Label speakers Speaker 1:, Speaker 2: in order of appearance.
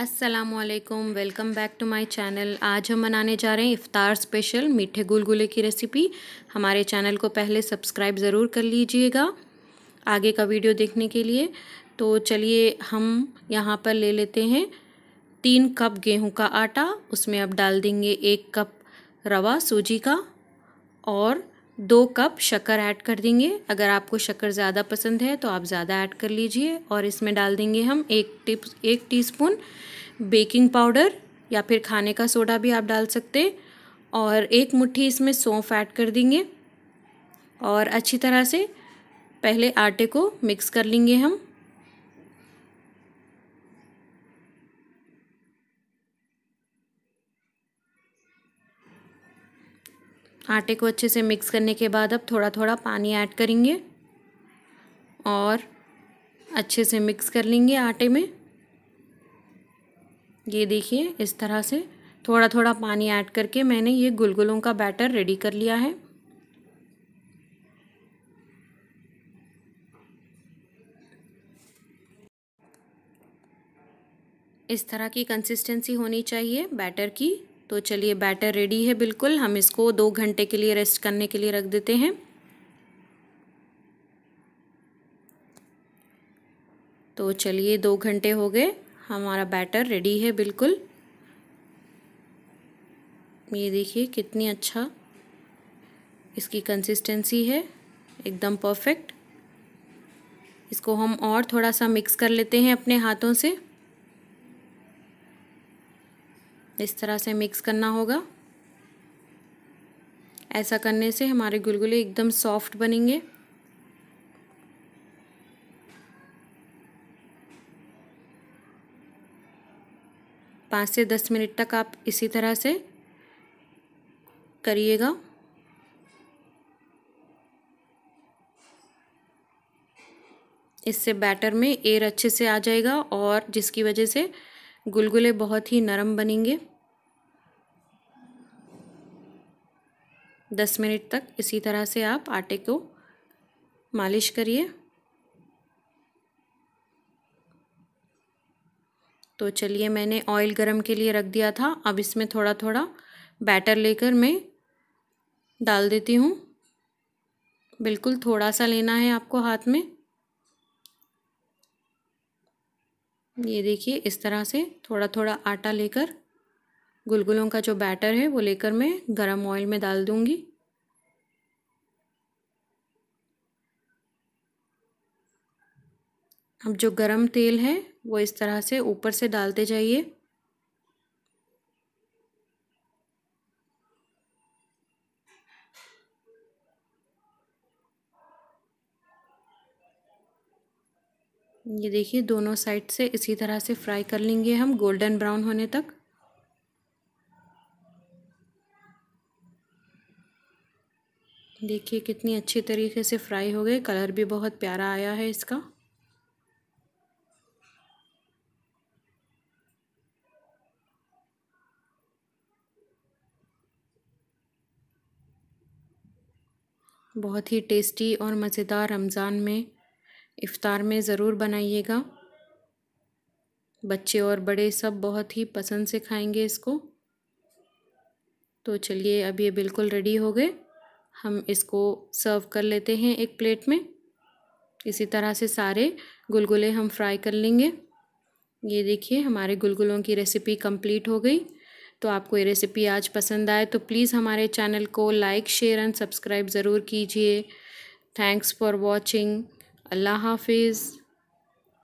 Speaker 1: असलकम welcome back to my channel आज हम बनाने जा रहे हैं इफ़ार स्पेशल मीठे गुलगुले की रेसिपी हमारे चैनल को पहले सब्सक्राइब ज़रूर कर लीजिएगा आगे का वीडियो देखने के लिए तो चलिए हम यहाँ पर ले लेते हैं तीन कप गेहूं का आटा उसमें अब डाल देंगे एक कप रवा सूजी का और दो कप शक्कर ऐड कर देंगे अगर आपको शक्कर ज़्यादा पसंद है तो आप ज़्यादा ऐड कर लीजिए और इसमें डाल देंगे हम एक टिप एक टीस्पून बेकिंग पाउडर या फिर खाने का सोडा भी आप डाल सकते हैं और एक मुट्ठी इसमें सौंफ ऐड कर देंगे और अच्छी तरह से पहले आटे को मिक्स कर लेंगे हम आटे को अच्छे से मिक्स करने के बाद अब थोड़ा थोड़ा पानी ऐड करेंगे और अच्छे से मिक्स कर लेंगे आटे में ये देखिए इस तरह से थोड़ा थोड़ा पानी ऐड करके मैंने ये गुलगुलों का बैटर रेडी कर लिया है इस तरह की कंसिस्टेंसी होनी चाहिए बैटर की तो चलिए बैटर रेडी है बिल्कुल हम इसको दो घंटे के लिए रेस्ट करने के लिए रख देते हैं तो चलिए दो घंटे हो गए हमारा बैटर रेडी है बिल्कुल ये देखिए कितनी अच्छा इसकी कंसिस्टेंसी है एकदम परफेक्ट इसको हम और थोड़ा सा मिक्स कर लेते हैं अपने हाथों से इस तरह से मिक्स करना होगा ऐसा करने से हमारे गुलगुले एकदम सॉफ्ट बनेंगे पाँच से दस मिनट तक आप इसी तरह से करिएगा इससे बैटर में एयर अच्छे से आ जाएगा और जिसकी वजह से गुलगुले बहुत ही नरम बनेंगे दस मिनट तक इसी तरह से आप आटे को मालिश करिए तो चलिए मैंने ऑयल गरम के लिए रख दिया था अब इसमें थोड़ा थोड़ा बैटर लेकर मैं डाल देती हूँ बिल्कुल थोड़ा सा लेना है आपको हाथ में ये देखिए इस तरह से थोड़ा थोड़ा आटा लेकर गुलगुलों का जो बैटर है वो लेकर मैं गरम ऑयल में डाल दूंगी अब जो गरम तेल है वो इस तरह से ऊपर से डालते जाइए ये देखिए दोनों साइड से इसी तरह से फ्राई कर लेंगे हम गोल्डन ब्राउन होने तक देखिए कितनी अच्छी तरीके से फ्राई हो गए कलर भी बहुत प्यारा आया है इसका बहुत ही टेस्टी और मज़ेदार रमज़ान में इफ़ार में ज़रूर बनाइएगा बच्चे और बड़े सब बहुत ही पसंद से खाएंगे इसको तो चलिए अब ये बिल्कुल रेडी हो गए हम इसको सर्व कर लेते हैं एक प्लेट में इसी तरह से सारे गुलगुले हम फ्राई कर लेंगे ये देखिए हमारे गुलगुलों की रेसिपी कंप्लीट हो गई तो आपको ये रेसिपी आज पसंद आए तो प्लीज़ हमारे चैनल को लाइक शेयर एंड सब्सक्राइब ज़रूर कीजिए थैंक्स फॉर वॉचिंग अल्लाह हाफिज़